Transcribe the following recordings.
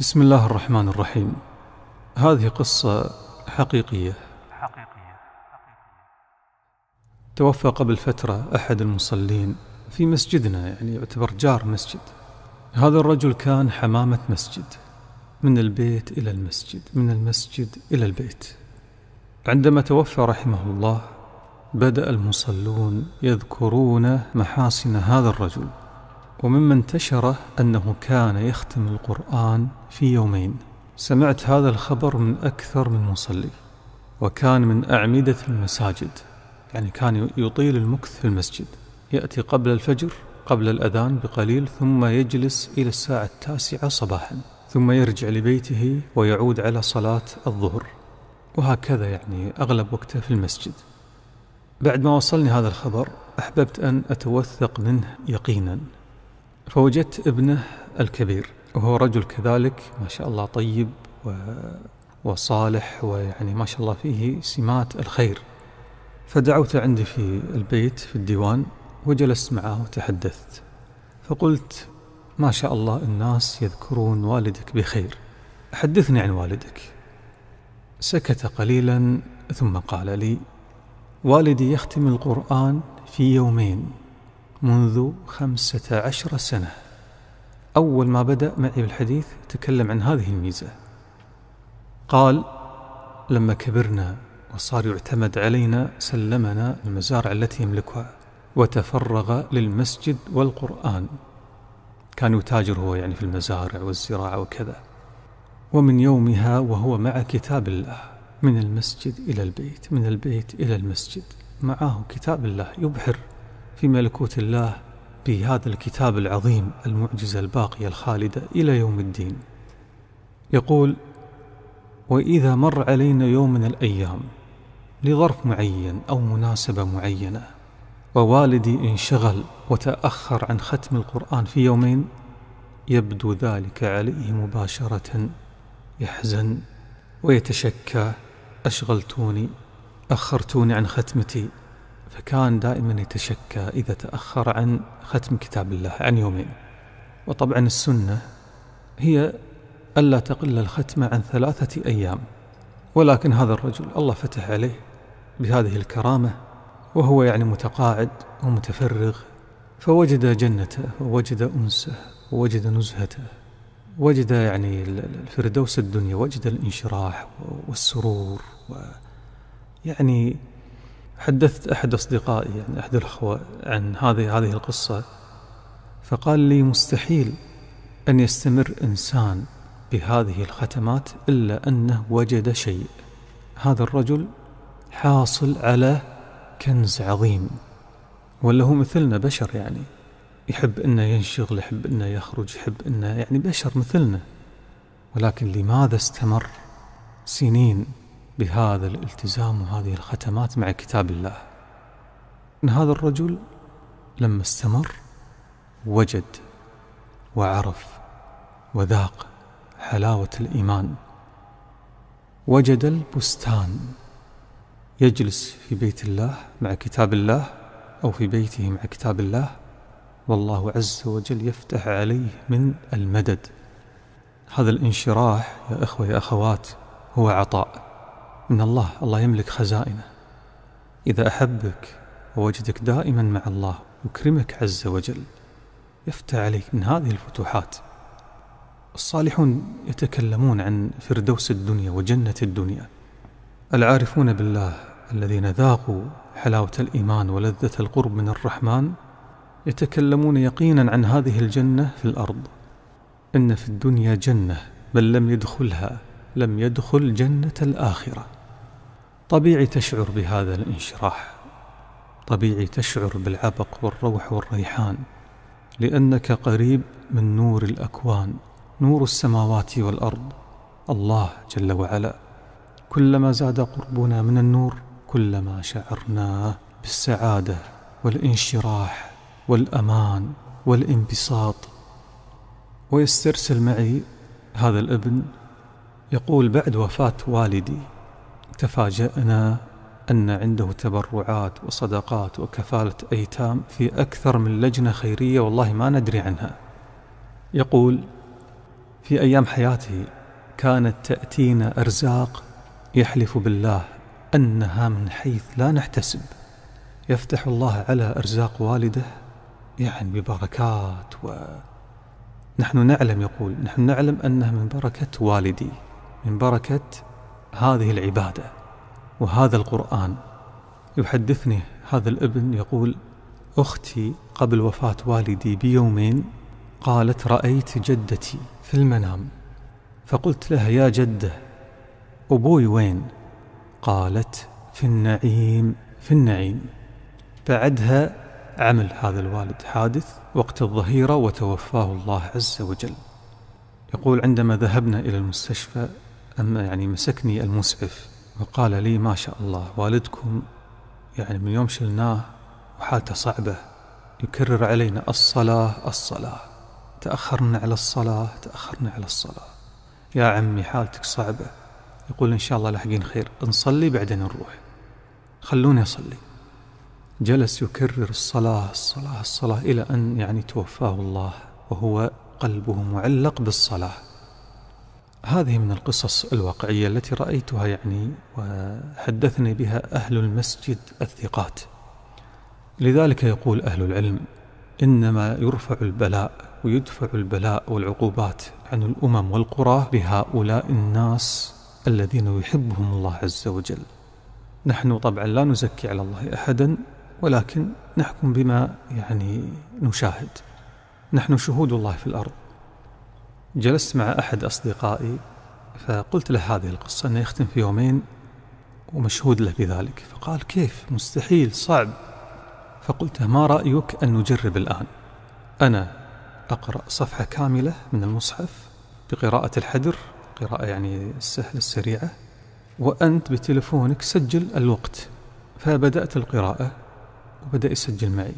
بسم الله الرحمن الرحيم هذه قصة حقيقية حقيقية توفى قبل فترة أحد المصلين في مسجدنا يعني يعتبر جار مسجد هذا الرجل كان حمامة مسجد من البيت إلى المسجد من المسجد إلى البيت عندما توفى رحمه الله بدأ المصلون يذكرون محاسن هذا الرجل ومما انتشره أنه كان يختم القرآن في يومين سمعت هذا الخبر من أكثر من مصلي وكان من أعمدة المساجد يعني كان يطيل المكث في المسجد يأتي قبل الفجر قبل الأذان بقليل ثم يجلس إلى الساعة التاسعة صباحا ثم يرجع لبيته ويعود على صلاة الظهر وهكذا يعني أغلب وقته في المسجد بعد ما وصلني هذا الخبر أحببت أن أتوثق منه يقينا فوجدت ابنه الكبير وهو رجل كذلك ما شاء الله طيب و... وصالح ويعني ما شاء الله فيه سمات الخير فدعوته عندي في البيت في الديوان وجلست معه وتحدثت فقلت ما شاء الله الناس يذكرون والدك بخير حدثني عن والدك سكت قليلا ثم قال لي والدي يختم القرآن في يومين منذ خمسة عشر سنة أول ما بدأ معي بالحديث تكلم عن هذه الميزة قال لما كبرنا وصار يعتمد علينا سلمنا المزارع التي يملكها وتفرغ للمسجد والقرآن كان يتاجر هو يعني في المزارع والزراعة وكذا ومن يومها وهو مع كتاب الله من المسجد إلى البيت من البيت إلى المسجد معه كتاب الله يبحر في ملكوت الله بهذا الكتاب العظيم المعجزة الباقية الخالدة إلى يوم الدين يقول وإذا مر علينا يوم من الأيام لظرف معين أو مناسبة معينة ووالدي انشغل وتأخر عن ختم القرآن في يومين يبدو ذلك عليه مباشرة يحزن ويتشكى أشغلتوني أخرتوني عن ختمتي فكان دائما يتشكى إذا تأخر عن ختم كتاب الله عن يومين وطبعا السنة هي ألا تقل الختمة عن ثلاثة أيام ولكن هذا الرجل الله فتح عليه بهذه الكرامة وهو يعني متقاعد ومتفرغ فوجد جنته ووجد أنسه ووجد نزهته وجد يعني الفردوس الدنيا وجد الانشراح والسرور ويعني حدثت أحد أصدقائي يعني أحد الأخوة عن هذه هذه القصة فقال لي مستحيل أن يستمر إنسان بهذه الختمات إلا أنه وجد شيء هذا الرجل حاصل على كنز عظيم ولا هو مثلنا بشر يعني يحب أنه ينشغل يحب أنه يخرج يحب أنه يعني بشر مثلنا ولكن لماذا استمر سنين بهذا الالتزام وهذه الختمات مع كتاب الله ان هذا الرجل لما استمر وجد وعرف وذاق حلاوه الايمان وجد البستان يجلس في بيت الله مع كتاب الله او في بيته مع كتاب الله والله عز وجل يفتح عليه من المدد هذا الانشراح يا اخوه يا اخوات هو عطاء من الله الله يملك خزائنه إذا أحبك ووجدك دائما مع الله يكرمك عز وجل يفتح عليك من هذه الفتوحات الصالحون يتكلمون عن فردوس الدنيا وجنة الدنيا العارفون بالله الذين ذاقوا حلاوة الإيمان ولذة القرب من الرحمن يتكلمون يقينا عن هذه الجنة في الأرض إن في الدنيا جنة من لم يدخلها لم يدخل جنة الآخرة طبيعي تشعر بهذا الانشراح طبيعي تشعر بالعبق والروح والريحان لانك قريب من نور الاكوان نور السماوات والارض الله جل وعلا كلما زاد قربنا من النور كلما شعرنا بالسعاده والانشراح والامان والانبساط ويسترسل معي هذا الابن يقول بعد وفاه والدي تفاجأنا أن عنده تبرعات وصدقات وكفالة أيتام في أكثر من لجنة خيرية والله ما ندري عنها يقول في أيام حياته كانت تأتينا أرزاق يحلف بالله أنها من حيث لا نحتسب يفتح الله على أرزاق والده يعني ببركات و نحن نعلم يقول نحن نعلم أنها من بركة والدي من بركة هذه العباده وهذا القران يحدثني هذا الابن يقول اختي قبل وفاه والدي بيومين قالت رايت جدتي في المنام فقلت لها يا جده ابوي وين قالت في النعيم في النعيم بعدها عمل هذا الوالد حادث وقت الظهيره وتوفاه الله عز وجل يقول عندما ذهبنا الى المستشفى أما يعني مسكني المسعف وقال لي ما شاء الله والدكم يعني من يوم شلناه وحالته صعبة يكرر علينا الصلاة الصلاة تأخرنا على الصلاة تأخرنا على الصلاة يا عمي حالتك صعبة يقول إن شاء الله لاحقين خير نصلي بعدين نروح خلوني أصلي جلس يكرر الصلاة الصلاة الصلاة إلى أن يعني توفاه الله وهو قلبه معلق بالصلاه هذه من القصص الواقعية التي رأيتها يعني وحدثني بها أهل المسجد الثقات لذلك يقول أهل العلم إنما يرفع البلاء ويدفع البلاء والعقوبات عن الأمم والقرى بهؤلاء الناس الذين يحبهم الله عز وجل نحن طبعا لا نزكي على الله أحدا ولكن نحكم بما يعني نشاهد نحن شهود الله في الأرض جلست مع أحد أصدقائي فقلت له هذه القصة أنه يختم في يومين ومشهود له بذلك فقال كيف مستحيل صعب فقلت ما رأيك أن نجرب الآن أنا أقرأ صفحة كاملة من المصحف بقراءة الحدر قراءة يعني السهلة السريعة وأنت بتلفونك سجل الوقت فبدأت القراءة وبدأ يسجل معي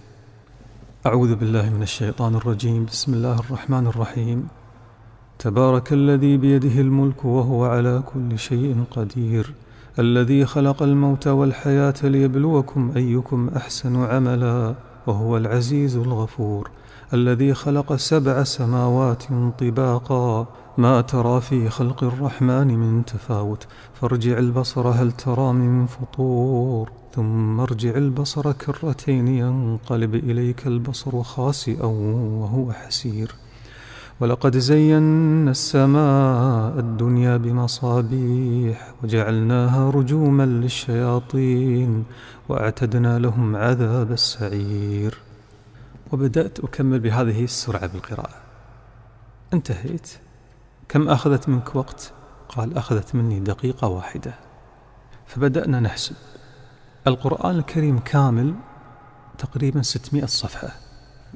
أعوذ بالله من الشيطان الرجيم بسم الله الرحمن الرحيم تبارك الذي بيده الملك وهو على كل شيء قدير الذي خلق الموت والحياة ليبلوكم أيكم أحسن عملا وهو العزيز الغفور الذي خلق سبع سماوات طباقا ما ترى في خلق الرحمن من تفاوت فارجع البصر هل ترى من فطور ثم ارجع البصر كرتين ينقلب إليك البصر خاسئا وهو حسير ولقد زينا السماء الدنيا بمصابيح وجعلناها رجوما للشياطين واعتدنا لهم عذاب السعير وبدأت أكمل بهذه السرعة بالقراءة انتهيت كم أخذت منك وقت؟ قال أخذت مني دقيقة واحدة فبدأنا نحسب القرآن الكريم كامل تقريبا 600 صفحة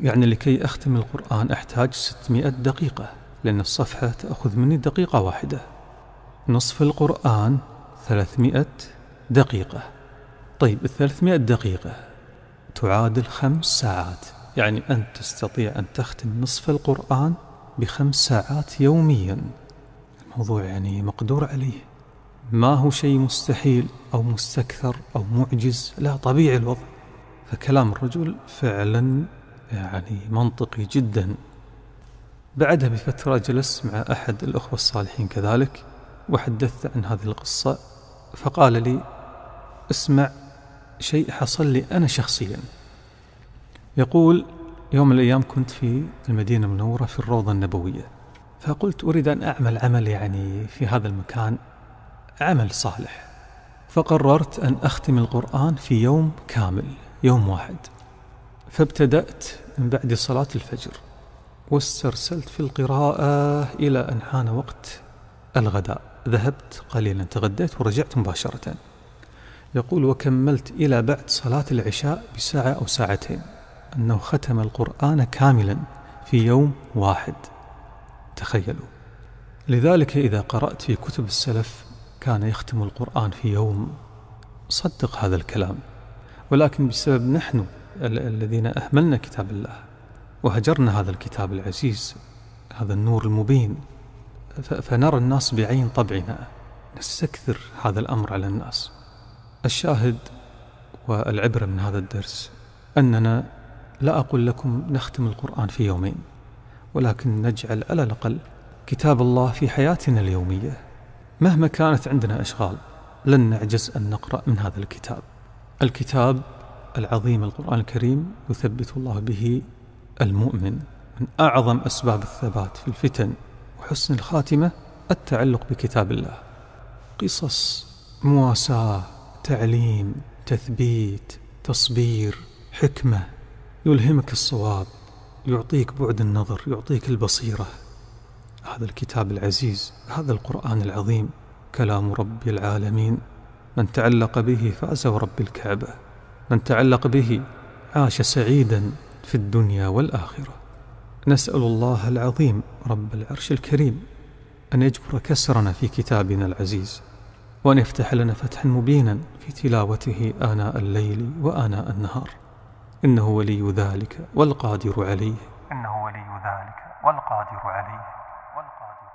يعني لكي أختم القرآن أحتاج 600 دقيقة لأن الصفحة تأخذ مني دقيقة واحدة نصف القرآن 300 دقيقة طيب ال 300 دقيقة تعادل خمس ساعات يعني أنت تستطيع أن تختم نصف القرآن بخمس ساعات يوميا الموضوع يعني مقدور عليه ما هو شيء مستحيل أو مستكثر أو معجز لا طبيعي الوضع فكلام الرجل فعلا يعني منطقي جدا بعدها بفترة جلست مع أحد الأخوة الصالحين كذلك وحدثت عن هذه القصة فقال لي اسمع شيء حصل لي أنا شخصيا يقول يوم من الأيام كنت في المدينة المنورة في الروضة النبوية فقلت أريد أن أعمل عمل يعني في هذا المكان عمل صالح فقررت أن أختم القرآن في يوم كامل يوم واحد فابتدأت من بعد صلاة الفجر واسترسلت في القراءة إلى أن حان وقت الغداء ذهبت قليلا تغديت ورجعت مباشرة يقول وكملت إلى بعد صلاة العشاء بساعة أو ساعتين أنه ختم القرآن كاملا في يوم واحد تخيلوا لذلك إذا قرأت في كتب السلف كان يختم القرآن في يوم صدق هذا الكلام ولكن بسبب نحن الذين أهملنا كتاب الله وهجرنا هذا الكتاب العزيز هذا النور المبين فنرى الناس بعين طبعنا نستكثر هذا الأمر على الناس الشاهد والعبرة من هذا الدرس أننا لا أقول لكم نختم القرآن في يومين ولكن نجعل على الأقل كتاب الله في حياتنا اليومية مهما كانت عندنا أشغال لن نعجز أن نقرأ من هذا الكتاب الكتاب العظيم القرآن الكريم يثبت الله به المؤمن من أعظم أسباب الثبات في الفتن وحسن الخاتمة التعلق بكتاب الله قصص مواساة تعليم تثبيت تصبير حكمة يلهمك الصواب يعطيك بعد النظر يعطيك البصيرة هذا الكتاب العزيز هذا القرآن العظيم كلام رب العالمين من تعلق به فاز ورب الكعبه من تعلق به عاش سعيدا في الدنيا والاخره نسال الله العظيم رب العرش الكريم ان يجبر كسرنا في كتابنا العزيز وان يفتح لنا فتحا مبينا في تلاوته اناء الليل واناء النهار انه ولي ذلك والقادر عليه انه ولي ذلك والقادر عليه والقادر